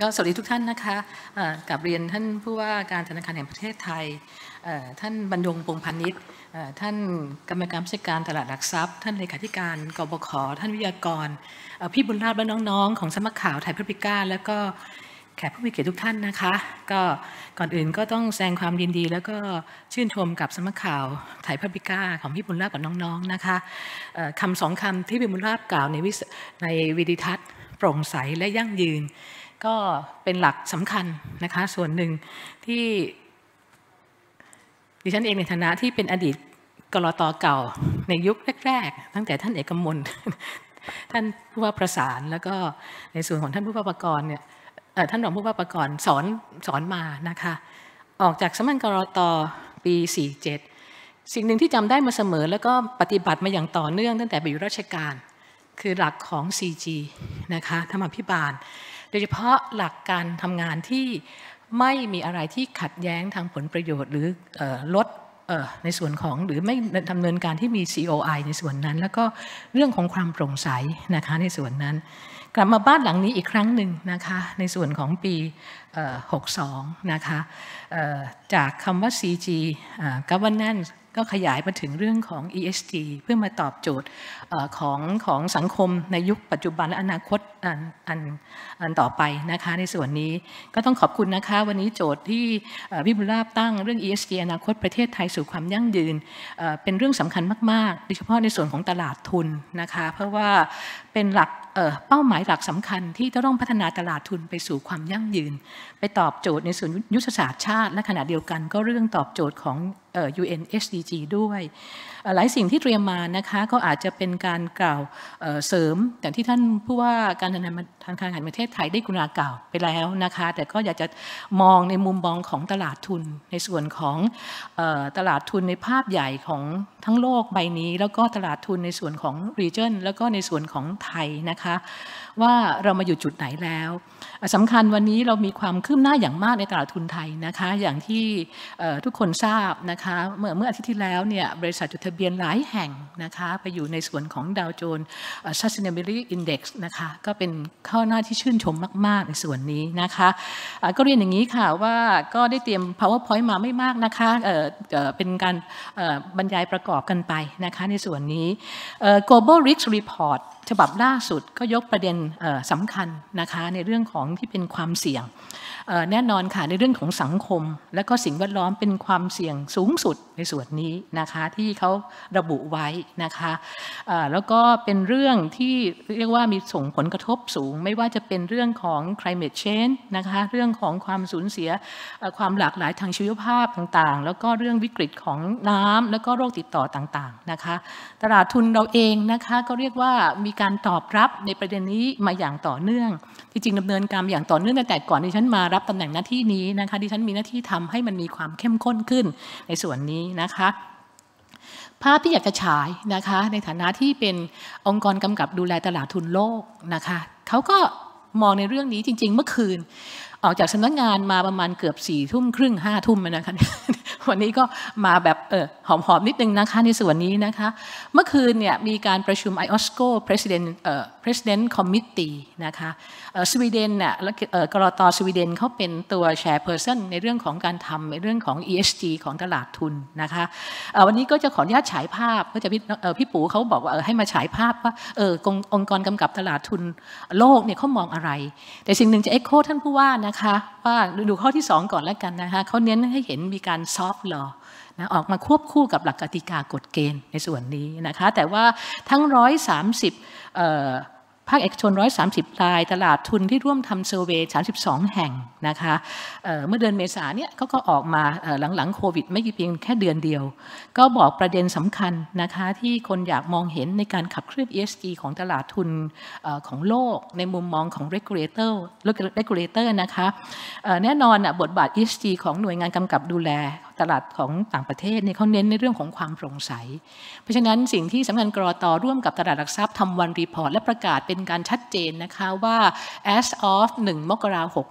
ก็สวัสดีทุกท่านนะคะกับเรียนท่านผู้ว่าการธนาคารแห่งประเทศไทยท่านบรรยงปงพันนิชท่านกรรมการผู้การตลาดหลักทรัพย์ ท่านเลขาธิการกบขท่านวิทยากรพี่บุญราบและน้องๆ ของสมัครข่าวไทยพพิก้าแล้วก็แขกผู้มีเกียรติทุกท่านนะคะ ก็ก่อนอื่นก็ต้องแสดงความยินดี แล้วก็ชื่นชมกับสมัครข่าวไทยพัพิก้าของพี่บุญราบกับน้องๆนะคะคำสองคำที่พี่บุญราบกล่าวในวิในวิดิทัศน์ โปร่งใสและยั่งยืนก็เป็นหลักสำคัญนะคะส่วนหนึ่งที่ดิฉันเองในฐานะที่เป็นอดีตกรตเก่าในยุคแรกๆ ตั้งแต่ท่านเอกมล ท่านผู้ว่าประสาน แล้วก็ในส่วนของท่านผู้ว่าประกรณ์เนี่ยท่านรองผู้ว่าประกรณ์สอนสอนมานะคะออกจากสมัครกรตปี 47 สิ่งหนึ่งที่จำได้มาเสมอแล้วก็ปฏิบัติมาอย่างต่อเนื่อง ตั้งแต่ไปอยู่ราชการคือหลักของ c g นะคะธรรมพิบาลโดยเฉพาะหลักการทำงานที่ไม่มีอะไรที่ขัดแย้งทางผลประโยชน์ หรือลดในส่วนของหรือไม่ดำเนินการที่มี COI ในส่วนนั้น แล้วก็เรื่องของความโปร่งใสนะคะในส่วนนั้น กลับมาบ้านหลังนี้อีกครั้งหนึ่งนะคะในส่วนของปี 62 นะคะจากคำว่า CG governance ก็ขยายมาถึงเรื่องของ ESG เพื่อมาตอบโจทย์ของของสังคมในยุคปัจจุบัน และอนาคตอันอันอันต่อไปนะคะในส่วนนี้ก็ต้องขอบคุณนะคะ วันนี้โจทย์ที่พี่บุลราบตั้งเรื่อง ESG อนาคต ประเทศไทยสู่ความยั่งยืนเป็นเรื่องสำคัญมากๆ โดยเฉพาะในส่วนของตลาดทุนนะคะเพราะว่าเป็นหลักเป้าหมายหลักสำคัญที่จะต้องพัฒนาตลาดทุน ไปสู่ความยั่งยืน ไปตอบโจทย์ในส่วนยุทธศาสตร์ชาติและขณะเดียวกัน ก็เรื่องตอบโจทย์ของ u n h d g ด้วยหลายสิ่งที่เตรียมมานะคะก็อาจจะเป็นการกล่าวเสริมแต่ที่ท่านผู้ว่าการธนาคารแห่งประเทศไทยได้กรุณากล่าวไปแล้วนะคะแต่ก็อยากจะมองในมุมมองของตลาดทุน ในส่วนของตลาดทุนในภาพใหญ่ของทั้งโลกใบนี้ แล้วก็ตลาดทุนในส่วนของ region แล้วก็ในส่วนของไทยนะคะว่าเรามาอยู่จุดไหนแล้วสำคัญวันนี้เรามีความคืบหน้าอย่างมากในตลาดทุนไทยนะคะอย่างที่ทุกคนทราบนะคะเมื่อเมื่ออาทิตย์ที่แล้วเนี่ยบริษัทจดทะเบียนหลายแห่งนะคะไปอยู่ในส่วนของดาวโจนส์ Sustainability Index นะคะก็เป็นข้อหน้าที่ชื่นชมมากๆในส่วนนี้นะคะก็เรียนอย่างนี้ค่ะว่าก็ได้เตรียม powerpoint มาไม่มากนะคะเเป็นการบรรยายประกอบกันไปนะคะในส่วนนี้ global risk report ฉบับล่าสุดก็ยกประเด็นสำคัญนะคะ ในเรื่องของที่เป็นความเสี่ยงแน่นอนค่ะในเรื่องของสังคม และก็สิ่งแวดล้อมเป็นความเสี่ยงสูงสุดในส่วนนี้นะคะที่เขาระบุไว้นะคะแล้วก็เป็นเรื่องที่เรียกว่ามีส่งผลกระทบสูง ไม่ว่าจะเป็นเรื่องของ climate change นะคะเรื่องของความสูญเสียความหลากหลายทางชีวภาพต่างๆ แล้วก็เรื่องวิกฤตของน้ำ แล้วก็โรคติดต่อต่างๆนะคะตลาดทุนเราเองนะคะก็เรียกว่ามีการตอบรับในประเด็นนี้มาอย่างต่อเนื่องที่จริงดำเนินการอย่างต่อเนื่องตั้งแต่ก่อนที่ฉันมารับตำแหน่งหน้าที่นี้นะคะ ดิฉันมีหน้าที่ทำให้มันมีความเข้มข้นขึ้นในส่วนนี้นะคะ ภาพที่อยากจะฉายนะคะในฐานะที่เป็นองค์กรกำกับดูแลตลาดทุนโลกนะคะ เขาก็มองในเรื่องนี้จริงๆเมื่อคืนออกจากสำนักงานมาประมาณเกือบสี่ทุ่มครึ่งห้าทุ่มนะคะวันนี้ก็มาแบบเออหอม ๆ นิดนึงนะคะ ในส่วนนี้นะคะ เมื่อคืนเนี่ยมีการประชุม IOSCO President เอ่อ President Committee นะคะสวีเดนเนี่ยและกรอตสวีเดนเขาเป็นตัวแชร์เพอร์เซนในเรื่องของการทำในเรื่องของ ESG ของตลาดทุนนะคะวันนี้ก็จะขออนุญาตฉายภาพก็จะพี่พี่ปู่เขาบอกว่าให้มาฉายภาพ ว่าเออองค์กรกำกับตลาดทุนโลกเนี่ยเขามองอะไรแต่สิ่งหนึ่งจะเอ็กโคท่านผู้ว่านะคะว่าดูข้อที่2ก่อนแล้วกันนะคะเขาเน้นให้เห็นมีการซอฟต์ลอนะออกมาควบคู่กับหลักกติกากฎเกณฑ์ในส่วนนี้นะคะ แต่ว่าทั้ง 130ภาคเอกชน 130ราย ตลาดทุนที่ร่วมทำเซอร์เวย32 แห่งนะคะเเมื่อเดือนเมษาเนี่ยเขาก็ออกมาหลังหลังโควิดไม่กี่เพียงแค่เดือนเดียว ก็บอกประเด็นสำคัญนะคะ ที่คนอยากมองเห็นในการขับเคลื่อน ESG ของตลาดทุนอของโลกในมุมมองของ regulator regulator นะคะแน่นอนบทบาท ESG ของหน่วยงานกำกับดูแลตลาดของต่างประเทศเนี่ยเขาเน้นในเรื่องของความโปร่งใส เพราะฉะนั้นสิ่งที่สำนักงานกรอตร่วมกับตลาดหลักทรัพย์ทำวันรีพอร์ตและประกาศเป็นการชัดเจนนะคะ ว่า as of 1 มกราคม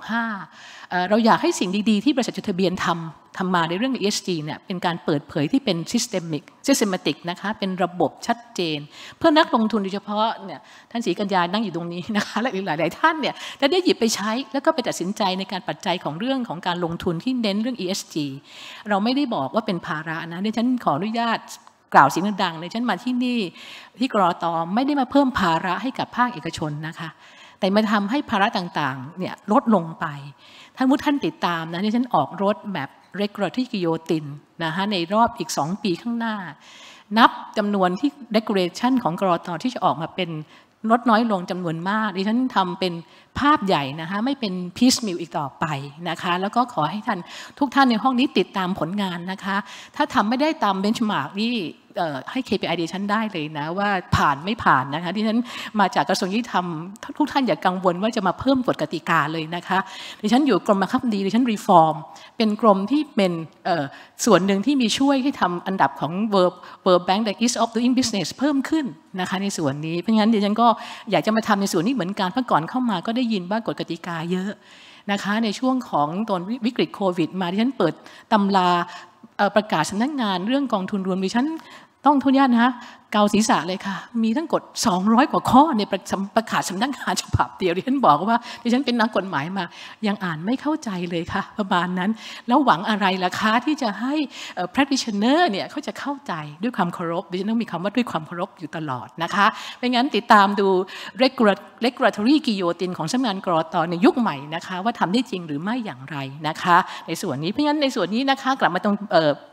65 เราอยากให้สิ่งดี ๆ ที่บริษัทจดทะเบียนทำทำมาในเรื่อง ESG เนี่ย เป็นการเปิดเผยที่เป็น systemic systematic นะคะ เป็นระบบชัดเจน เพื่อนักลงทุนโดยเฉพาะเนี่ย ท่านศรีกัญญา นั่งอยู่ตรงนี้นะคะ และอีกหลายหลายท่านเนี่ยจะได้หยิบไปใช้แล้วก็ไปตัดสินใจในการปัจจัยของเรื่องของการลงทุนที่เน้นเรื่อง ESG เราไม่ได้บอกว่าเป็นภาระนะ ดิฉันขออนุญาตกล่าวสิ่งดังๆในฉันมาที่นี่ที่กรอตอไม่ได้มาเพิ่มภาระให้กับภาคเอกชนนะคะแต่มาทำให้ภาระต่างๆเนี่ยลดลงไป ท่านผู้ท่านติดตามนะนี่ฉันออกรถแบบเรก u l a t o r โยตินนะคะในรอบอีก 2 ปีข้างหน้า นับจำนวนที่เดคอเรชันของกรอตอที่จะออกมาเป็นลดน้อยลงจำนวนมากดิฉันทำเป็นภาพใหญ่นะคะไม่เป็นพีชมิลอีกต่อไปนะคะแล้วก็ขอให้ท่านทุกท่านในห้องนี้ติดตามผลงานนะคะถ้าทำไม่ได้ตามเบนช์มาร์กนี่ให้ KPI ดชันได้เลยนะ ว่าผ่านไม่ผ่านนะคะดิฉันมาจากกระทรวงยุติธรรมทุกท่านอย่ากังวลว่าจะมาเพิ่มกฎกติกาเลยนะคะดิฉันอยู่กรมบังคับดีดิฉันรีฟอร์มเป็นกรมที่เป็นส่วนหนึ่งที่มีช่วยให้ทำอันดับของ v e r เว e r ์ Bank the Ease of Doing Business เพิ่มขึ้นนะคะ ในส่วนนี้ เพราะนั้นดิฉันก็อยากจะมาทำในส่วนนี้เหมือนกันเมื่อก่อนเข้ามา ก็ได้ยินว่ากฎกติกาเยอะนะคะในช่วงของตอนวิกฤตโควิดมาที่ฉันเปิดตำราประกาศสำนักงานเรื่องกองทุนรวมดิฉันต้องทุนญาตนะเกาศีรษะเลยค่ะ มีทั้งกฎ 200 กว่าข้อในประประกาศสำนักงานฉบับเดียวดิฉันบอกว่า ดิฉันเป็นนักกฎหมายมา ยังอ่านไม่เข้าใจเลยค่ะประมาณนั้น แล้วหวังอะไรล่ะคะที่จะให้ practitioner เนี่ยเขาจะเข้าใจด้วยความเคารพ ดิฉันต้องมีคำว่าด้วยความเคารพอยู่ตลอดนะคะไม่งั้นติดตามดู regulatory guillotine ของสำนักงานกรอตในยุคใหม่นะคะว่าทำได้จริงหรือไม่อย่างไรนะคะ ในส่วนนี้ เพราะงั้นในส่วนนี้นะคะกลับมาตรง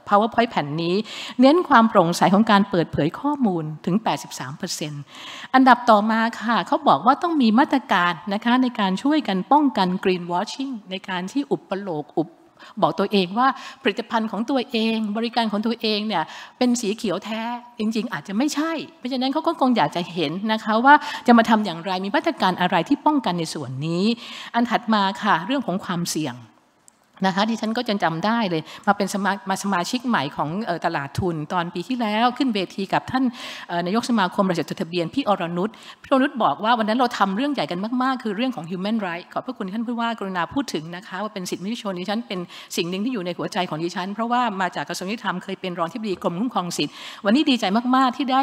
powerpoint แผ่นนี้ เน้นความโปร่งใสของการเปิดเผยข้อมูลมูลถึง 83%อันดับต่อมาค่ะ เขาบอกว่าต้องมีมาตรการนะคะในการช่วยกันป้องกันกรีนวอช h ิ n งในการที่อุปโลก อุปบอกตัวเองว่าผลิตภัณฑ์ของตัวเอง บริการของตัวเองเนี่ยเป็นสีเขียวแท้ จริง ๆ อาจจะไม่ใช่ เพราะฉะนั้นเขาก็คงอยากจะเห็นนะคะว่าจะมาทำอย่างไรมีมาตรการอะไรที่ป้องกันในส่วนนี้ อันถัดมาค่ะเรื่องของความเสี่ยงนะคะดิฉันก็จะจำได้เลยมาเป็นสมามาสมาชิกใหม่ของตลาดทุน ตอนปีที่แล้วขึ้นเวทีกับท่านนายกสมาคมบริษัทจดทะเบียน พี่อรนุชพี่อรนุชบอกว่าวันนั้นเราทำเรื่องใหญ่กันมากๆ คือเรื่องของ human right ขอบพระคุณท่านผู้ว่ากรุณาพูดถึงนะคะว่าเป็นสิทธิมนุษยชนดิฉันเป็นสิ่งหนึ่งที่อยู่ในหัวใจของดิฉัน เพราะว่ามาจากกระทรวงยุติธรรมเคยเป็นรองที่ปรีกรมคุ้มครองสิทธิ์วันนี้ดีใจมากๆที่ได้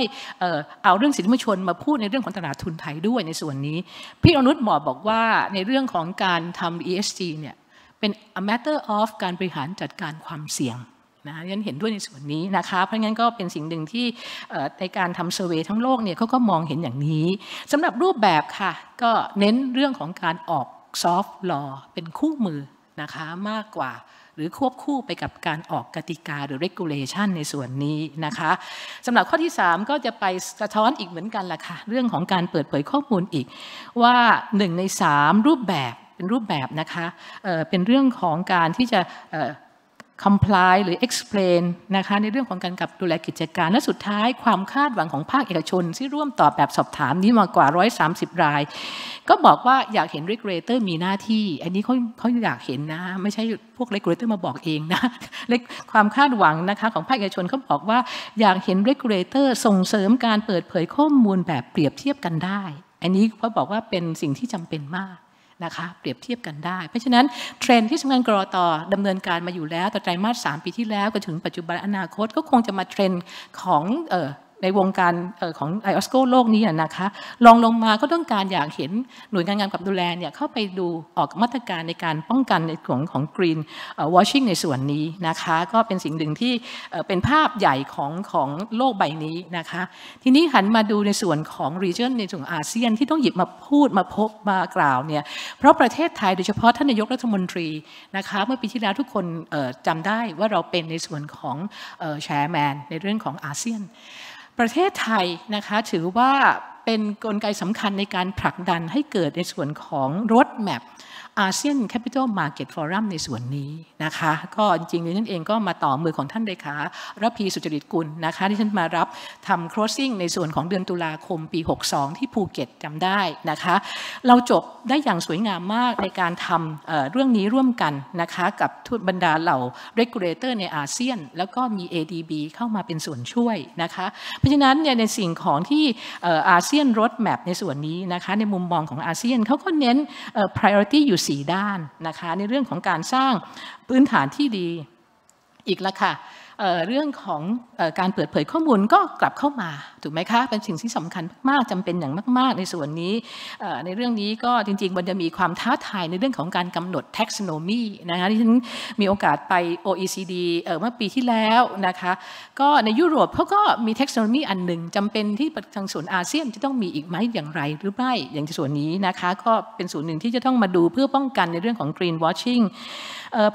เอาเรื่องสิทธิมนุษยชนมาพูดในเรื่องของตลาดทุนไทยด้วยในส่วนนี้พี่อรนุชบอกบอกว่าในเรื่องของการทำ ESG เนี่ยเป็น a matter of การบริหารจัดการความเสี่ยงนะยันเห็นด้วยในส่วนนี้นะคะ เพราะงั้นก็เป็นสิ่งหนึ่งที่ในการทำเซอร์เวยทั้งโลกเนี่ยเขาก็มองเห็นอย่างนี้ สำหรับรูปแบบค่ะ ก็เน้นเรื่องของการออกซอฟต์ลอเป็นคู่มือนะคะมากกว่าหรือควบคู่ไปกับการออกกติกา หรือ regulation ในส่วนนี้นะคะสำหรับข้อที่ 3 ก็จะไปสะท้อนอีกเหมือนกันล่ะค่ะ เรื่องของการเปิดเผยข้อมูลอีก ว่า1ใน3 รูปแบบเป็นรูปแบบนะคะเเป็นเรื่องของการที่จะ comply หรือ explain นะคะในเรื่องของการกับดูแลกิจการ และสุดท้ายความคาดหวังของภาคเอกชน ที่ร่วมตอบแบบสอบถามนี้มากว่า130ราย ก็บอกว่าอยากเห็น regulator มีหน้าที่ อันนี้เขาเขาอยากเห็นนะ ไม่ใช่พวก regulator มาบอกเองนะความคาดหวังนะคะ ของภาคเอกชนเขาบอกว่าอยากเห็น regulator ส่งเสริมการเปิดเผยข้อมูลแบบเปรียบเทียบกันได้ อันนี้เขาบอกว่าเป็นสิ่งที่จำเป็นมากนะคะ เปรียบเทียบกันได้ เพราะฉะนั้นเทรนที่สำนักงานกรอตอดำเนินการมาอยู่แล้วต่อไตรมาสสปีที่แล้วก็ถึงปัจจุบันอนาคตก็คงจะมาเทรนของในวงการของไอออสโกโลกนี้นะคะลองลงมาก็ต้องการอยากเห็นหน่วยงานงานกับดูแลเนี่ยเข้าไปดูออกมาตรการในการป้องกันในของของกรีนวอชิ่งในส่วนนี้นะคะก็เป็นสิ่งหนึ่งที่เป็นภาพใหญ่ของของโลกใบนี้นะคะทีนี้หันมาดูในส่วนของรีเจนในส่วนอาเซียน ที่ต้องหยิบมาพูดมาพบมากล่าวเนี่ยเพราะประเทศไทยโดยเฉพาะท่านนายกรัฐมนตรีนะคะเมื่อปีที่แล้วทุกคนจำได้ว่าเราเป็นในส่วนของแชร์แมนในเรื่องของอาเซียนประเทศไทยนะคะ ถือว่าเป็นนกลไกสำคัญในการผลักดันให้เกิดในส่วนของรถแมพอาเซียนแคปิตอลมาร์เก็ตฟอรัมในส่วนนี้นะคะ ก็จริงๆนี่นั่นเองก็มาต่อมือของท่านเลขาระพีสุจริตกุลนะคะที่ท่านมารับทำครอสซิ่งในส่วนของเดือนตุลาคมปี 62 ที่ภูเก็ตจำได้นะคะ เราจบได้อย่างสวยงามมากในการทำเรื่องนี้ร่วมกันนะคะกับทุบรรดาเหล่าเรกูเลเตอร์ในอาเซียน แล้วก็มี ADB เข้ามาเป็นส่วนช่วยนะคะเพราะฉะนั้นเนี่ยในสิ่งของที่อาเซียนรถแมพในส่วนนี้นะคะ ในมุมมองของอาเซียนเขาก็เน้น priority อยู่4ด้านนะคะ ในเรื่องของการสร้างพื้นฐานที่ดี อีกละค่ะเเรื่องของอการเปิดเผยข้อมูลก็กลับเข้ามาถูกไหมคะ เป็นสิ่งที่สำคัญมากจำเป็นอย่างมากๆในส่วนนี้ในเรื่องนี้ก็จริงๆมันจะมีความท้าทายในเรื่องของการกำหนด taxonomy นะคะที่ฉันมีโอกาสไป OECD เมื่อปีที่แล้วนะคะก็ในยุโรปเขาก็มี taxonomy อันหนึ่งจำเป็นที่ทางส่วนอาเซียนจะต้องมีอีกไหมอย่างไรหรือไม่อย่างส่วนนี้นะคะก็เป็นส่วนหนึ่งที่จะต้องมาดูเพื่อป้องกันในเรื่องของ green w a c h i n g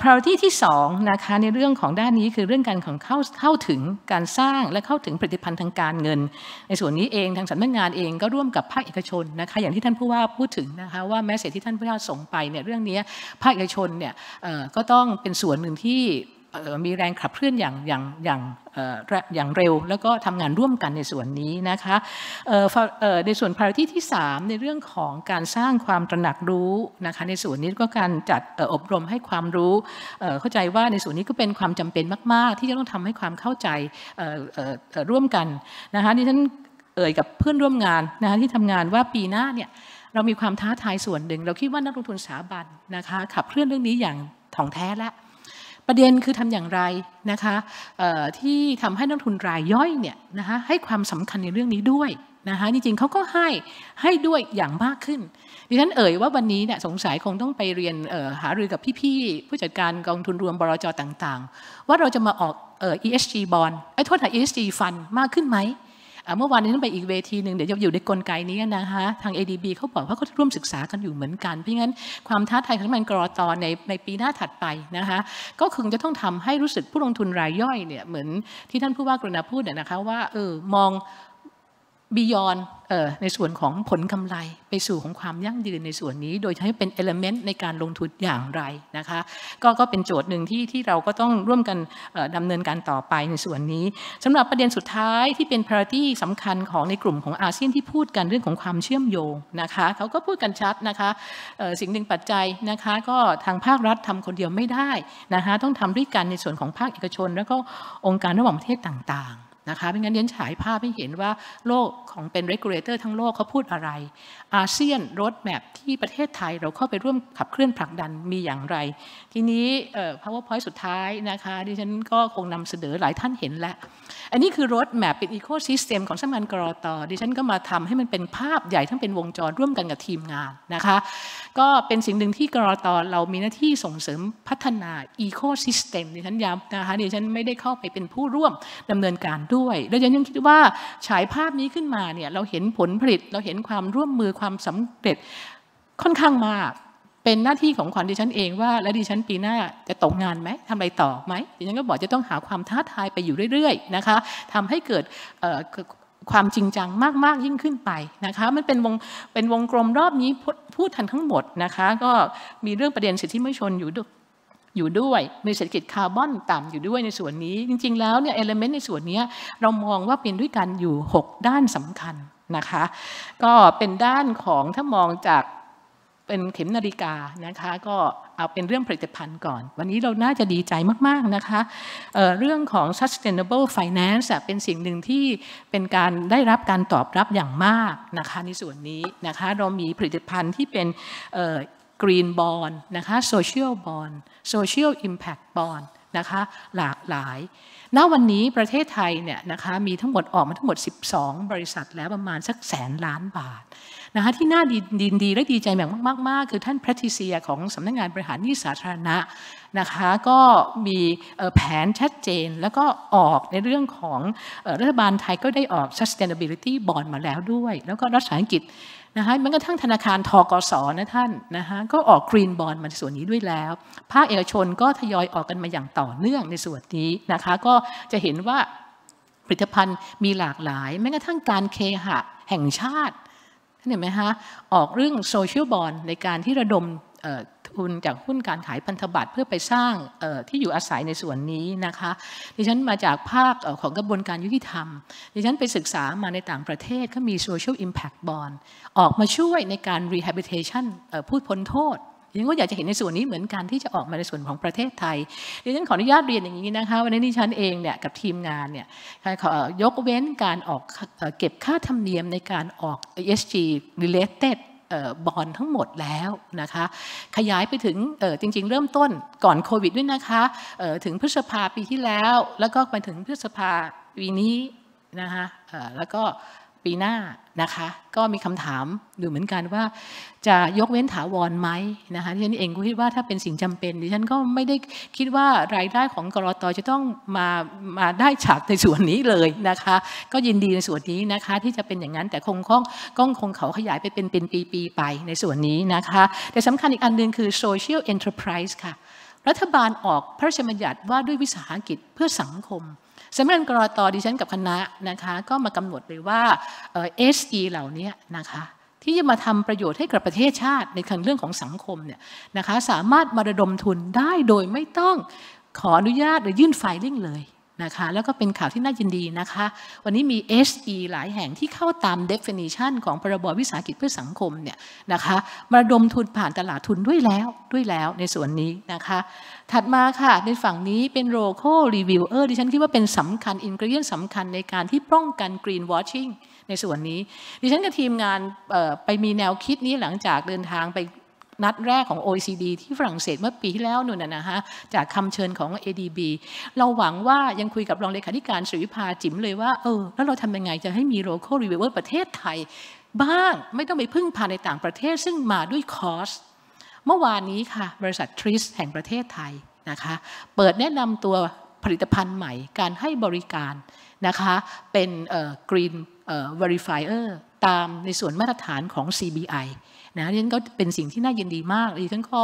priority ที่2นะคะในเรื่องของด้านนี้คือเรื่องการของเข้าเข้าถึงการสร้างและเข้าถึงผลิตภัณฑ์ทางการเงินในส่วนนี้เองทางสำนักงงานเองก็ร่วมกับภาคเอกชนนะคะอย่างที่ท่านผู้ว่าพูดถึงนะคะว่าแม้เสร็จที่ท่านผู้ว่าส่งไปเนี่ยเรื่องนี้ภาคเอกชนเนี่ยก็ต้องเป็นส่วนหนึ่งที่มีแรงขับเคลื่อนอย่างอย่างอย่างอย่างเร็ว แล้วก็ทำงานร่วมกันในส่วนนี้นะคะในส่วนภารกิจที่ 3 ในเรื่องของการสร้างความตระหนักรู้นะคะในส่วนนี้ก็การจัดอบรมให้ความรู้ เข้าใจว่าในส่วนนี้ก็เป็นความจำเป็นมาก ๆ ที่จะต้องทำให้ความเข้าใจร่วมกันนะคะที่ฉันเอ่ยกับเพื่อนร่วมงานนะคะที่ทำงานว่าปีหน้าเนี่ยเรามีความท้าทายส่วนหนึ่งเราคิดว่านักลงทุนสถาบันนะคะขับเคลื่อนเรื่องนี้อย่างถ่องแท้แล้วประเด็นคือทำอย่างไรนะคะที่ทำให้นักทุนรายย่อยเนี่ยนะคะให้ความสำคัญในเรื่องนี้ด้วยนะคะจริงๆเขาก็ให้ให้ด้วยอย่างมากขึ้นดิฉันเอ่ยว่าวันนี้เนี่ยสงสัยคงต้องไปเรียนหารือกับพี่ๆผู้จัดการกองทุนรวมบรจต่างๆ ว่าเราจะมาออก ESG bond ไอ้โทษหา ESG fund มากขึ้นไหมเมื่อวานนี้ต้องไปอีกเวทีหนึ่งเดี๋ยวจะอยู่ในกลไกนี้นะคะทาง ADB เขาบอกว่าเขาร่วมศึกษากันอยู่เหมือนกัน เพราะงั้นความท้าทายของมันกรอตอนในในปีหน้าถัดไปนะคะ ก็คงจะต้องทำให้รู้สึกผู้ลงทุนรายย่อยเนี่ยเหมือนที่ท่านผู้ว่ากรุณาพูดนะคะว่าเออมองบียอนในส่วนของผลกำไร ไปสู่ของความยั่งยืนในส่วนนี้ โดยใช้เป็นเอลเมนต์ในการลงทุนอย่างไรนะคะ ก็ก็เป็นโจทย์หนึ่งที่ที่เราก็ต้องร่วมกันดำเนินการต่อไปในส่วนนี้สำหรับประเด็นสุดท้ายที่เป็นพาราที่สำคัญของในกลุ่มของอาเซียนที่พูดกันเรื่องของความเชื่อมโยงนะคะเขาก็พูดกันชัดนะคะสิ่งหนึ่งปัจจัยนะคะ ก็ทางภาครัฐทำคนเดียวไม่ได้นะคะต้องทำด้วยกันในส่วนของภาคเอกชน แล้วก็องค์การระหว่างประเทศต่างๆะคะไม่งั้นเรียนฉายภาพให้เห็นว่าโลกของเป็น regulator ทั้งโลกเขาพูดอะไร อาเซียนรถแมพที่ประเทศไทย เราเข้าไปร่วมขับเคลื่อนผลักดันมีอย่างไร ทีนี้ powerpoint สุดท้ายนะคะ ดิฉันก็คงนำเสนอหลายท่านเห็นแล้วอันนี้คือรถแมปเป็นอีโคซิสเต็มของสำนักากรอตอดิฉันก็มาทำให้มันเป็นภาพใหญ่ทั้งเป็นวงจรร่วมกันกับทีมงานนะคะก็เป็นสิ่งหนึ่งที่กรอตอเรามีหน้าที่ส่งเสริมพัฒนาอีโคซิสเต็มดิฉันย้ำนะคะดิฉันไม่ได้เข้าไปเป็นผู้ร่วมดำเนินการด้วย แล้วยังยังคิดว่าฉายภาพนี้ขึ้นมาเนี่ยเราเห็นผลผลิตเราเห็นความร่วมมือความสำเร็จค่อนข้างมากเป็นหน้าที่ของขวัญดิฉันเองว่าแล้วดิฉันปีหน้าจะตกงานไหมทำอะไรต่อไหมดิฉันก็บอกจะต้องหาความท้าทายไปอยู่เรื่อยๆนะคะทำให้เกิดความจริงจังมากๆยิ่งขึ้นไปนะคะ มันเป็นวงเป็นวงกลมรอบนี้พูดทันทั้งหมดนะคะ ก็มีเรื่องประเด็นสิทธิมนุษยชนอยู่ด้วยอยู่ด้วย มีเศรษฐกิจคาร์บอนต่ำอยู่ด้วยในส่วนนี้จริงๆแล้วเนี่ยเอลเมนต์ในส่วนนี้เรามองว่าเป็นด้วยกันอยู่ 6 ด้านสำคัญนะคะ ก็เป็นด้านของถ้ามองจากเป็นเข็มนาฬิกานะคะก็เอาเป็นเรื่องผลิตภัณฑ์ก่อน วันนี้เราน่าจะดีใจมากๆนะคะเเรื่องของ sustainable finance เป็นสิ่งหนึ่งที่เป็นการได้รับการตอบรับอย่างมากนะคะในส่วนนี้นะคะเรามีผลิตภัณฑ์ที่เป็น green bond นะคะ social bond social impact bond นะคะหลากหลายณวันนี้ประเทศไทยเนี่ยนะคะมีทั้งหมดออกมาทั้งหมด 12 บริษัทแล้วประมาณสักแสนล้านบาทนะคะที่น่าดีดดและดีใจอย่างมากๆ คือท่านแพทิเซียของสำนักงงานบริหารนี้สาธารณะนะคะก็มีแผนชัดเจนแล้วก็ออกในเรื่องของรัฐบาลไทยก็ได้ออก sustainability bond มาแล้วด้วย แล้วก็รัฐสาหกิจนะคะมันก็ทั้งธนาคารทกศนะท่านนะคะก็ออกกรีนบอลมาส่วนนี้ด้วยแล้ว ภาคเอกชนก็ทยอยออกกันมาอย่างต่อเนื่องในส่วนนี้นะคะก็จะเห็นว่าผลิตภัณฑ์มีหลากหลายแม้กระทั่งการเคหะแห่งชาติเห็นไหมคะออกเรื่องโซเชียลบอลในการที่ระดมทุนจากหุ้นการขายพันธบัตรเพื่อไปสร้างที่อยู่อาศัยในส่วนนี้นะคะดิฉันมาจากภาคของกระบวนการยุติธรรมดิฉันไปศึกษามาในต่างประเทศก็มี social impact bond ออกมาช่วยในการ rehabilitation ผู้พ้นโทษดิฉันก็อยากจะเห็นในส่วนนี้เหมือนกันที่จะออกมาในส่วนของประเทศไทยดิฉันขออนุญาตเรียนอย่างนี้นะคะ วันนี้ดิฉันเองเนี่ยกับทีมงานเนี่ยขอยกเว้นการออกเก็บค่าธรรมเนียมในการออก ESG related บอลทั้งหมดแล้วนะคะขยายไปถึงจริงๆ เริ่มต้นก่อนโควิดด้วยนะคะ ถึงพฤษภาปีที่แล้ว แล้วก็ไปถึงพฤษภาปีนี้นะคะแล้วก็ปีหน้านะคะก็มีคำถามอยู่เหมือนกันว่าจะยกเว้นถาวรไหมนะคะที่ฉันเองก็คิดว่าถ้าเป็นสิ่งจำเป็นดิฉันก็ไม่ได้คิดว่ารายได้ของกรอตจะต้องมามาได้ฉากในส่วนนี้เลยนะคะ ก็ยินดีในส่วนนี้นะคะที่จะเป็นอย่างนั้นแต่คงคงก้องคงเขาขยายไปเป็นเป็นปี ๆ ไปในส่วนนี้นะคะ แต่สำคัญอีกอันนึงคือ social enterprise ค่ะ รัฐบาลออกพระราชบัญญัติว่าด้วยวิสาหกิจเพื่อสังคมสำนักงานกรอตอดิฉันกับคณะนะคะก็มากำหนดเลยว่าเอสอีเหล่านี้นะคะที่จะมาทำประโยชน์ให้กับประเทศชาติในทางเรื่องของสังคมเนี่ยนะคะสามารถมาระดมทุนได้โดยไม่ต้องขออนุญาตหรือยื่นไฟลิ่งเลยนะคะแล้วก็เป็นข่าวที่น่ายินดีนะคะ วันนี้มี SE หลายแห่งที่เข้าตาม definition ของพรบวิสาหกิจเพื่อสังคมเนี่ยนะคะมาดมทุนผ่านตลาดทุนด้วยแล้วด้วยแล้วในส่วนนี้นะคะ ถัดมาค่ะในฝั่งนี้เป็น local reviewer ดิฉันคิดว่าเป็นสำคัญ ingredient สำคัญในการที่ป้องกัน green washing ในส่วนนี้ ดิฉันกับทีมงานไปมีแนวคิดนี้หลังจากเดินทางไปนัดแรกของ OECD ที่ฝรั่งเศสเมื่อปีที่แล้วนู่นนะฮะจากคำเชิญของ ADB เราหวังว่ายังคุยกับรองเลขาธิการสุวิภาจิ๋มเลยว่าเออแล้วเราทำยังไงจะให้มี local reviewer ประเทศไทย บ้างไม่ต้องไปพึ่งพาในต่างประเทศซึ่งมาด้วยคอสเมื่อวานนี้ค่ะบริษัททริสแห่งประเทศไทยนะคะเปิดแนะนำตัวผลิตภัณฑ์ใหม่การให้บริการนะคะเป็น Green Verifier ตามในส่วนมาตรฐานของ CBI นะดิ่ันก็เป็นสิ่งที่น่ายินดีมากดิฉันก็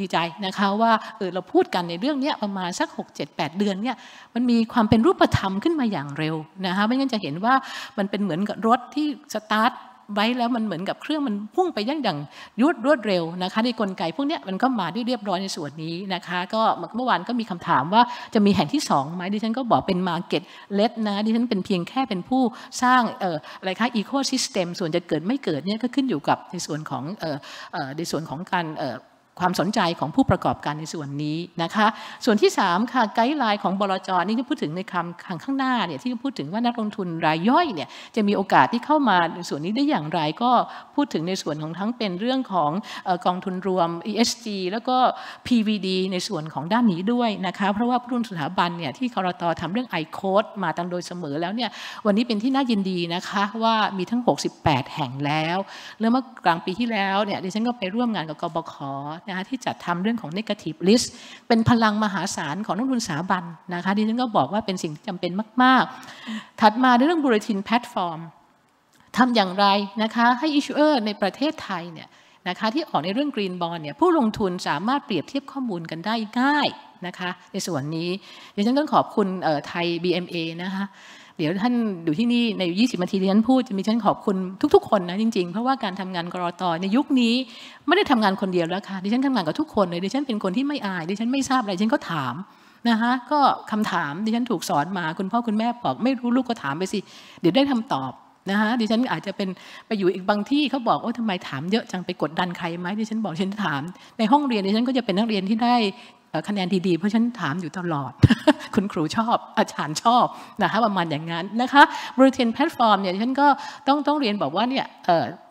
ดีใจนะคะว่าเออเราพูดกันในเรื่องนี้ประมาณสัก 6 7 8 เดือนเนี่ยมันมีความเป็นรูปธรรมขึ้นมาอย่างเร็วนะคะไม่งั้นจะเห็นว่ามันเป็นเหมือนกับรถที่สตาร์ทไว้แล้วมันเหมือนกับเครื่องมันพุ่งไปยั่ง่ังยุดรวดเร็วนะคะในกลไกพวกนี้มันก็มาได้เรียบร้อยในส่วนนี้นะคะ ก็เมื่อวานก็มีคำถามว่าจะมีแห่งที่2ไหมดิฉันก็บอกเป็นมาร์เก็ตเลสนะดิฉันเป็นเพียงแค่เป็นผู้สร้างอะไรคะอีโคซิสเต็มส่วนจะเกิดไม่เกิดเนี่ยก็ขึ้นอยู่กับในส่วนของในส่วนของการความสนใจของผู้ประกอบการในส่วนนี้นะคะ ส่วนที่ 3ค่ะไกด์ไลน์ของบลจนี่จะพูดถึงในคำข้างข้างหน้าเนี่ยที่พูดถึงว่านักลงทุนรายย่อยเนี่ยจะมีโอกาสที่เข้ามาในส่วนนี้ได้อย่างไรก็พูดถึงในส่วนของทั้งเป็นเรื่องของกองทุนรวม ESG แล้วก็ PVD ในส่วนของด้านนี้ด้วยนะคะเพราะว่าผู้รุ่นสถาบันเนี่ยที่คอรตทำเรื่อง i c o d e มาตั้งโดยเสมอแล้วเนี่ยวันนี้เป็นที่น่ายินดีนะคะว่ามีทั้ง68แห่งแล้วเรื่องเมื่อกลางปีที่แล้วเนี่ยดิฉันก็ไปร่วมงานกับกบขนะคะที่จัดทำเรื่องของ Negative List เป็นพลังมหาศาลของนักลงทุนสถาบันนะคะดิฉันก็บอกว่าเป็นสิ่งจำเป็นมาก ๆ ถัดมาเรื่องบริทินแพลตฟอร์มทำอย่างไรนะคะให้ Issuer ในประเทศไทยเนี่ยนะคะที่ออกในเรื่อง Green Bond เนี่ยผู้ลงทุนสามารถเปรียบเทียบข้อมูลกันได้ง่ายนะคะในส่วนนี้ดิฉันก็ขอบคุณไทย BMA นะคะเดี๋ยวท่านอยู่ที่นี่ใน 20 นาทีที่ฉันพูดจะมีฉันขอบคุณทุกๆ คนนะจริงๆ เพราะว่าการทำงานกรอตในยุคนี้ไม่ได้ทำงานคนเดียวแล้วค่ะ ดิฉันทำงานกับทุกคนเลย ดิฉันเป็นคนที่ไม่อาย ดิฉันไม่ทราบอะไรดิฉันก็ถามนะคะก็คำถาม ดิฉันถูกสอนมาคุณพ่อ คุณแม่บอกไม่รู้ลูกก็ถามไปสิ เดี๋ยวได้คำตอบนะคะดิฉันอาจจะเป็นไปอยู่อีกบางที่เขาบอกโอ้ทำไมถามเยอะจังไปกดดันใครไหมดิฉันบอกฉันถาม ในห้องเรียนดิฉันก็จะเป็นนักเรียนที่ได้คะแนนดีๆ เพราะฉันถามอยู่ตลอดคุณครูชอบ อาจารย์ชอบนะคะประมาณอย่างนั้นนะคะบริเทนแพลตฟอร์มเนี่ยฉันก็ต้องต้องเรียนบอกว่าเนี่ย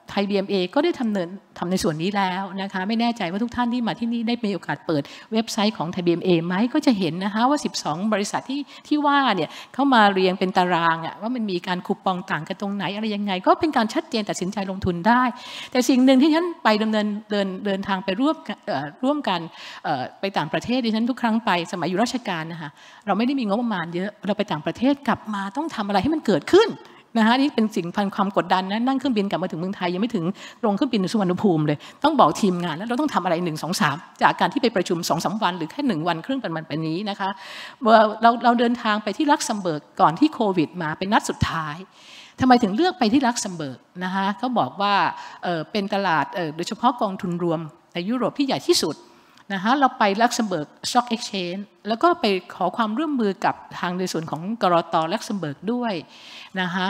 ไทยมเอก็ได้ทำเนินทำในส่วนนี้แล้วนะคะ ไม่แน่ใจว่าทุกท่านที่มาที่นี่ได้มีโอกาสเปิดเว็บไซต์ของไทยบมเอไหมก็จะเห็นนะคะว่า 12 บริษัทที่ที่ว่าเนี่ย เข้ามาเรียงเป็นตารางอะว่ามันมีการคูปองต่างกันตรงไหนอะไรยังไง ก็เป็นการชัดเจนตัดสินใจลงทุนได้ แต่สิ่งหนึ่งที่ฉันไปดำเนินเดินเดินทางไปร่วมร่วมกันไปต่างประเทศดิฉันทุกครั้งไป สมัยอยู่ราชการนะคะ เราไม่ได้มีงบประมาณเยอะ เราไปต่างประเทศกลับมาต้องทำอะไรให้มันเกิดขึ้นนะคะนี่เป็นสิ่งพันความกดดันนะนั่งเครื่องบินกลับมาถึงเมืองไทย ยังไม่ถึงลงเครื่องบินสุวรรณภูมิเลย ต้องบอกทีมงานแล้วเราต้องทำอะไรหนึ่งสอสามจากการที่ไปประชุมสองสาวันหรือแค่หนึ่งวันครึ่งประมาณแบบนี้นะคะเราเราเดินทางไปที่ลักซัมเบิร์กก่อนที่โควิดมาเป็นนัดสุดท้ายทำไมถึงเลือกไปที่ลักซัมเบิร์กนะคะเขาบอกว่าเป็นตลาดโดยเฉพาะกองทุนรวมในยุโรปที่ใหญ่ที่สุดนะคะเราไปลักซซมเบิร์กช็อกเอ็กชแนนแล้วก็ไปขอความร่วมมือกับทางในส่วนของกรอตลักซซมเบิร์กด้วยนะคะ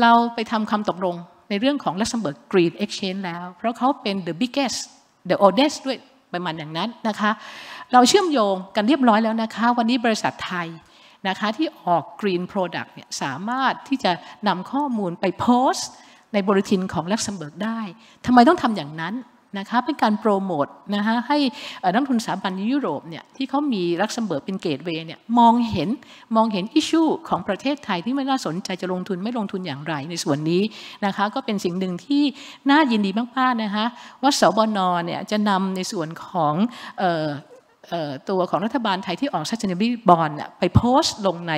เราไปทำคำตกลงในเรื่องของลัก x e m เบิร์กกรี n เอ็กชแนนแล้ว เพราะเขาเป็น the biggest the oldest ด้วยประมาณอย่างนั้นนะคะ เราเชื่อมโยงกันเรียบร้อยแล้วนะคะ วันนี้บริษัทไทยนะคะที่ออกกรีนโปรดักต์เนี่ยสามารถที่จะนำข้อมูลไปโพสต์ ในบริทินของลักเซมเบิร์กได้ทำไมต้องทำอย่างนั้นนะคะเป็นการโปรโมตนะคะให้นักทุนสถาบันยุโรปเนี่ยที่เขามีรักเสมอเป็นเกตเวย์เนี่ยมองเห็นมองเห็นอิชชูของประเทศไทยที่ไม่น่าสนใจจะลงทุนไม่ลงทุนอย่างไรในส่วนนี้นะคะก็เป็นสิ่งหนึ่งที่น่ายินดีมากๆนะคะว่าสบนเนี่ยจะนำในส่วนของตัวของรัฐบาลไทยที่ออก sustainability bond ไปโพสต์ลงใน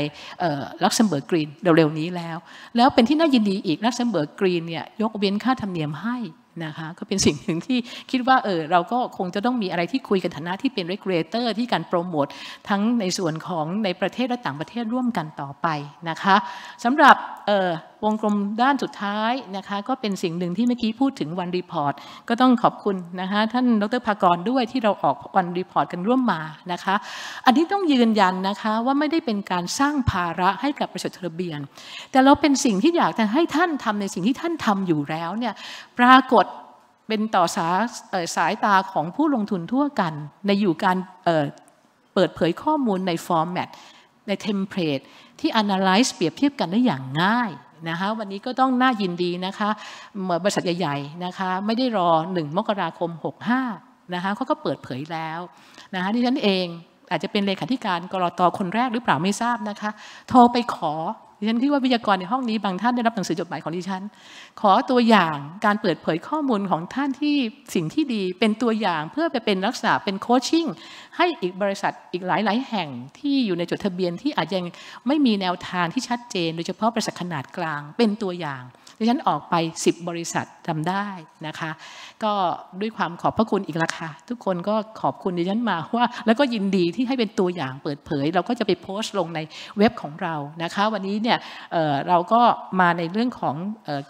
ลักเซมเบิร์กกรีนเร็วๆนี้แล้ว แล้วเป็นที่น่ายินดีอีกลักเซมเบิร์กกรีนเนี่ยยกเว้นค่าธรรมเนียมให้นะคะก็เป็นสิ่งหนึ่งที่คิดว่าเออเราก็คงจะต้องมีอะไรที่คุยกันฐานะที่เป็นเรกเลเตอร์ที่การโปรโมททั้งในส่วนของในประเทศและต่างประเทศร่วมกันต่อไปนะคะสำหรับวงกลมด้านสุดท้ายนะคะก็เป็นสิ่งหนึ่งที่เมื่อกี้พูดถึงวันรีพอร์ตก็ต้องขอบคุณนะคะ ท่านดรภากรด้วยที่เราออกวันรีพอร์ตกันร่วมมานะคะ อันนี้ต้องยืนยันนะคะว่าไม่ได้เป็นการสร้างภาระให้กับประชาชนเบียนแต่เราเป็นสิ่งที่อยากจะให้ท่านทำในสิ่งที่ท่านทำอยู่แล้วเนี่ยปรากฏเป็นต่อสาสายตาของผู้ลงทุนทั่วกัน ในอยู่การเปิดเผยข้อมูลในฟอร์แมตในเทมเพลตที่ Analyze เปรียบเทียบกันได้อย่างง่ายนะคะวันนี้ก็ต้องน่ายินดีนะคะบริษัทใหญ่ๆนะคะไม่ได้รอ 1 มกราคม 65นะคะเขาก็เปิดเผยแล้วนะคะดิฉันเองอาจจะเป็นเลขาธิการกรอตอคนแรกหรือเปล่าไม่ทราบนะคะ โทรไปขอดิฉันคิดว่าวิทยากรในห้องนี้บางท่านได้รับหนังสือจดหมายของดิฉันขอตัวอย่างการเปิดเผยข้อมูลของท่านที่สิ่งที่ดีเป็นตัวอย่าง เพื่อไปเป็นลักษณะเป็นโคชชิ่งให้อีกบริษัทอีกหลาย ๆ แห่งที่อยู่ในจดทะเบียนที่อาจยังไม่มีแนวทางที่ชัดเจน โดยเฉพาะบริษัทขนาดกลางเป็นตัวอย่างดิฉันออกไป 10 บริษัททำได้นะคะ ก็ด้วยความขอบพระคุณอีกละค่ะ ทุกคนก็ขอบคุณดิฉันมาว่าแล้วก็ยินดีที่ให้เป็นตัวอย่างเปิดเผย เราก็จะไปโพสต์ลงในเว็บของเรานะคะ วันนี้เนี่ยเเราก็มาในเรื่องของ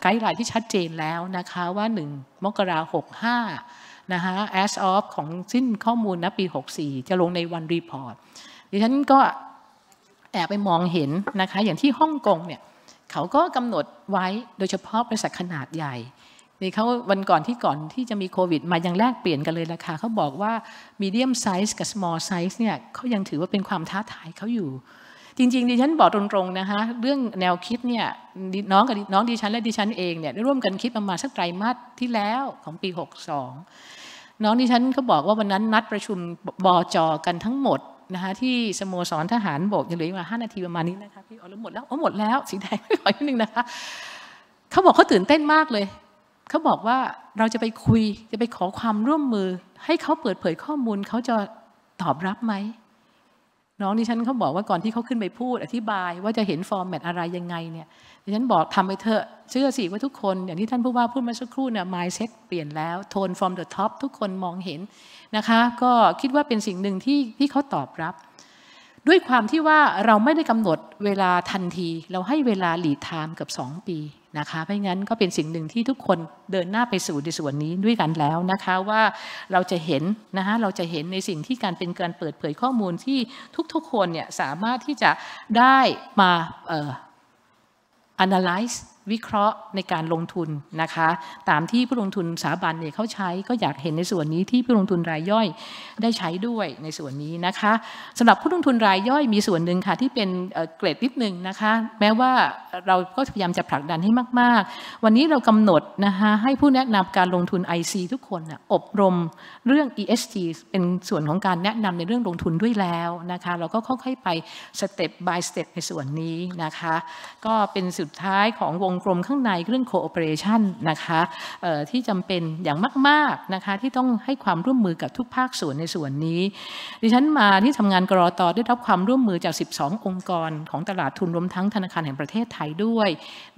ไกด์ไลน์ที่ชัดเจนแล้วนะคะว่า 1 มกราหกห้านะคะ as of ของสิ้นข้อมูลนะปี 64 จะลงในวันรีพอร์ตดิฉันก็แอบไปมองเห็นนะคะอย่างที่ฮ่องกงเนี่ยเขาก็กำหนดไว้โดยเฉพาะบริษัทขนาดใหญ่นี่เขาวันก่อนที่ก่อนที่จะมีโควิด มายังแลกเปลี่ยนกันเลยราคาเขาบอกว่ามีเดียมไซส์กับสมอลไซส์เนี่ยเขายังถือว่าเป็นความท้าทายเขาอยู่ จริงๆ ดิฉันบอกตรงๆนะคะเรื่องแนวคิดเนี่ยน้องกับน้องดิฉันและดิฉันเองเนี่ยได้ร่วมกันคิดประมาณสักไตรมาสที่แล้วของปี 62 น้องดิฉันเขาบอกว่าวันนั้นนัดประชุมบอจอกันทั้งหมดนะคะที่สโมสรทหารบกยังเหลืออีกมาห้านาทีประมาณนี้นะคะพี่อ๋อหมดแล้วอาหมดแล้วสีแดงขออีกนึงนะคะเขาบอกเขาตื่นเต้นมากเลย เขาบอกว่าเราจะไปคุยจะไปขอความร่วมมือ ให้เขาเปิดเผยข้อมูล เขาจะตอบรับไหมน้องดิฉันเขาบอกว่าก่อนที่เขาขึ้นไปพูดอธิบายว่าจะเห็นฟอร์แมตอะไรยังไงเนี่ยดิฉันบอกทำไปเถอะเชื่อสิว่าทุกคนอย่างที่ท่านผู้ว่าพูดมาสักครู่เนี่ยมายเซ็ตเปลี่ยนแล้ว โทน from the top ทุกคนมองเห็นนะคะก็คิดว่าเป็นสิ่งหนึ่งที่ที่เขาตอบรับ ด้วยความที่ว่าเราไม่ได้กำหนดเวลาทันทีเราให้เวลาหลีดไทม์กับ 2 ปีนะคะเพราะงั้นก็เป็นสิ่งหนึ่งที่ทุกคนเดินหน้าไปสู่ในส่วนนี้ด้วยกันแล้วนะคะว่าเราจะเห็นนะคะเราจะเห็นในสิ่งที่การเป็นการเปิดเผยข้อมูลที่ทุกๆคนเนี่ยสามารถที่จะได้มา analyze วิเคราะห์ในการลงทุนนะคะ ตามที่ผู้ลงทุนสถาบันเนี่ยเขาใช้ ก็อยากเห็นในส่วนนี้ที่ผู้ลงทุนรายย่อยได้ใช้ด้วยในส่วนนี้นะคะ สำหรับผู้ลงทุนรายย่อยมีส่วนหนึ่งค่ะที่เป็นเกรดนิดหนึ่งนะคะ แม้ว่าเราก็พยายามจะผลักดันให้มาก ๆ วันนี้เรากำหนดนะคะให้ผู้แนะนำการลงทุน IC ทุกคนอบรมเรื่อง ESG เป็นส่วนของการแนะนำในเรื่องลงทุนด้วยแล้วนะคะ เราก็ค่อยๆไปสเต็ป by สเต็ปในส่วนนี้นะคะ ก็เป็นสุดท้ายของวงงกลมข้างในเรื่องคออปเปอเรชันนะคะที่จำเป็นอย่างมากๆนะคะที่ต้องให้ความร่วมมือกับทุกภาคส่วนในส่วนนี้ ดิฉันมาที่ทำงานกรอตอได้รับความร่วมมือจาก 12 องค์กรของตลาดทุนรวมทั้งธนาคารแห่งประเทศไทยด้วย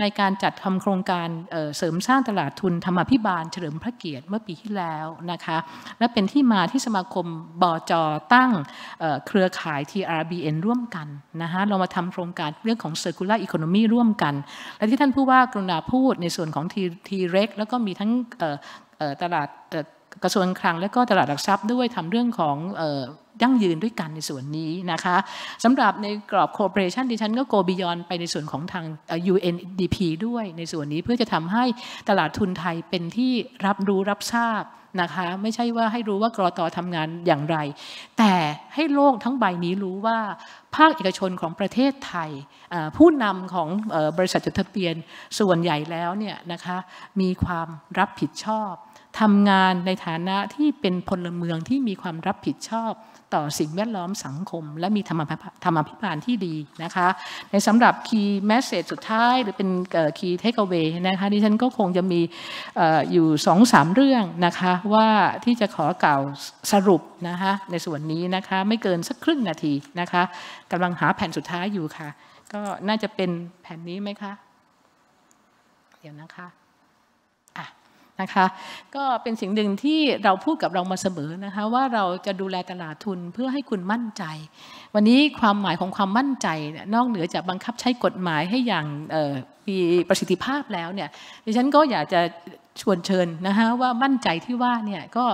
ในการจัดทำโครงการเสริมสร้างตลาดทุนธรรมพิบาลเฉลิมพระเกียรติเมื่อปีที่แล้วนะคะและเป็นที่มาที่สมาคมบอจอตั้งเครือข่าย TRBN ร่วมกันนะคะเรามาทำโครงการเรื่องของ circular economy ร่วมกันและที่ท่านผูู้้ว่ากรุณาพูดในส่วนของทีเร็กแล้วก็มีทั้งตลาดกระทรวงคลัง และก็ตลาดหลักทรัพย์ด้วยทำเรื่องของยั่งยืนด้วยกันในส่วนนี้นะคะสำหรับในกรอบโคเปอเรชันดิฉันก็โกบิยอนไปในส่วนของทาง UNDP ด้วย ในส่วนนี้เพื่อจะทำให้ตลาดทุนไทยเป็นที่รับรู้รับทราบนะคะไม่ใช่ว่าให้รู้ว่ากรอตอทำงานอย่างไร แต่ให้โลกทั้งใบนี้รู้ว่าภาคเอกชนของประเทศไทย ผู้นำของบริษัทจดทะเบียนส่วนใหญ่แล้วเนี่ยนะคะมีความรับผิดชอบทำงานในฐานะที่เป็นพลเมืองที่มีความรับผิดชอบต่อสิ่งแวดล้อมสังคม และมีธรรมธพิบาลที่ดีนะคะ ในสำหรับคีย์แมสเซจสุดท้าย หรือเป็นคีย์เทคเอาไว้นะคะดิฉันก็คงจะมีอยู่สองสามเรื่องนะคะ ว่าที่จะขอกล่าวสรุปนะคะ ในส่วนนี้นะคะ ไม่เกินสักครึ่งนาทีนะคะกำลังหาแผ่นสุดท้ายอยู่ค่ะ ก็น่าจะเป็นแผ่นนี้ไหมคะ เดี๋ยวนะคะะคะก็เป็นสิ่งหนึ่งที่เราพูดกับเรามาเสมอนะคะว่าเราจะดูแลตลาดทุนเพื่อให้คุณมั่นใจ วันนี้ความหมายของความมั่นใจนอกเหนือจากบังคับใช้กฎหมายให้อย่างมีประสิทธิภาพแล้วเนี่ยดิฉันก็อยากจะชวนเชิญนะคะว่ามั่นใจที่ว่าเนี่ยก็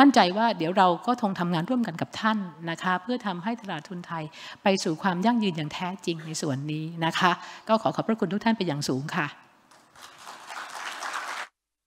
มั่นใจว่าเดี๋ยวเราก็ทงทำงานร่วมกันกับท่านนะคะเพื่อทำให้ตลาดทุนไทยไปสู่ความยั่งยืนอย่างแท้จริงในส่วนนี้นะคะก็ขอขอบพระคุณทุกท่านเป็นอย่างสูงค่ะ